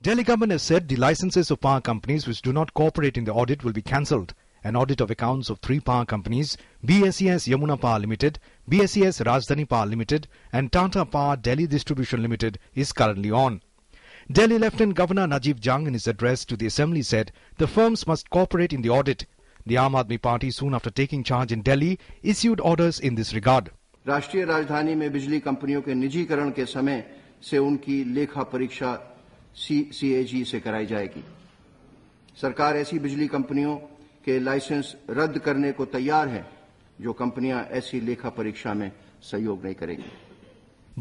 Delhi government has said the licenses of power companies which do not cooperate in the audit will be cancelled. An audit of accounts of three power companies, BSES Yamuna Power Limited, BSES Rajdhani Power Limited and Tata Power Delhi Distribution Limited is currently on. Delhi Lieutenant Governor Najib Jang in his address to the assembly said the firms must cooperate in the audit. The Aam Aadmi Party soon after taking charge in Delhi issued orders in this regard. राष्ट्रीय राजधानी में बिजली कंपनियों के निजीकरण के समय से उनकी लेखा परीक्षा सीएजी से कराई जाएगी सरकार ऐसी बिजली कंपनियों के लाइसेंस रद्द करने को तैयार है जो कंपनियां ऐसी लेखा परीक्षा में सहयोग नहीं करेंगी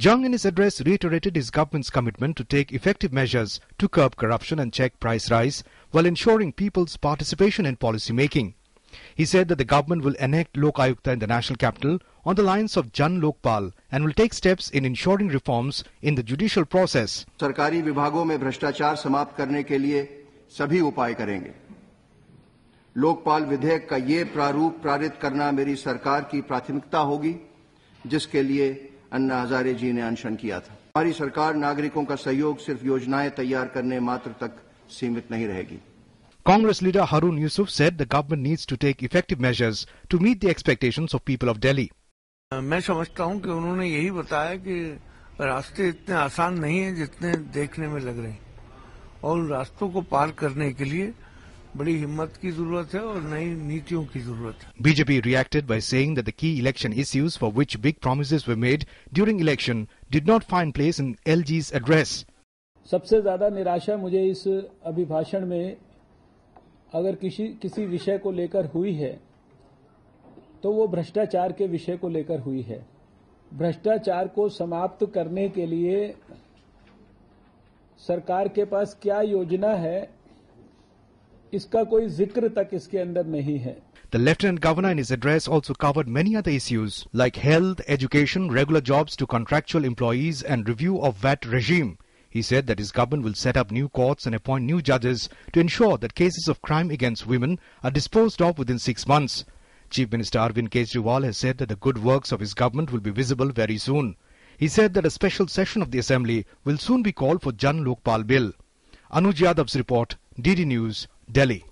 Jung in his address reiterated his government's commitment to take effective measures to curb corruption and check price rise while ensuring people's participation in policy making. He said that the government will enact Lok Ayukta in the national capital on the lines of Jan Lokpal and will take steps in ensuring reforms in the judicial process. सरकारी विभागों में भ्रष्टाचार समाप्त करने के लिए सभी उपाय करेंगे लोकपाल विधेयक का ये प्रारूप पारित करना मेरी सरकार की प्राथमिकता होगी जिसके लिए अन्ना हजारे जी ने अनशन किया था हमारी सरकार नागरिकों का सहयोग सिर्फ योजनाएं तैयार करने मात्र तक सीमित नहीं रहेगी Congress leader Harun Yusuf said the government needs to take effective measures to meet the expectations of people of Delhi. मैं समझता हूं कि उन्होंने यही बताया कि रास्ते इतने आसान नहीं हैं जितने देखने में लग रहे हैं और रास्तों को पार करने के लिए बड़ी हिम्मत की जरूरत है और नई नीतियों की जरूरत है BJP reacted by saying that the key election issues for which big promises were made during election did not find place in LG's address सबसे ज्यादा निराशा मुझे इस अभिभाषण में अगर किसी किसी विषय को लेकर हुई है तो वो भ्रष्टाचार के विषय को लेकर हुई है भ्रष्टाचार को समाप्त करने के लिए सरकार के पास क्या योजना है इसका कोई जिक्र तक इसके अंदर नहीं है The Lieutenant Governor in his address also covered many other issues like health, education, regular jobs to contractual employees and review of VAT regime. He said that his government will set up new courts and appoint new judges to ensure that cases of crime against women are disposed of within six months. Chief Minister Arvind Kejriwal has said that the good works of his government will be visible very soon. He said that a special session of the Assembly will soon be called for Jan Lokpal Bill. Anuj Yadav's report, DD News, Delhi.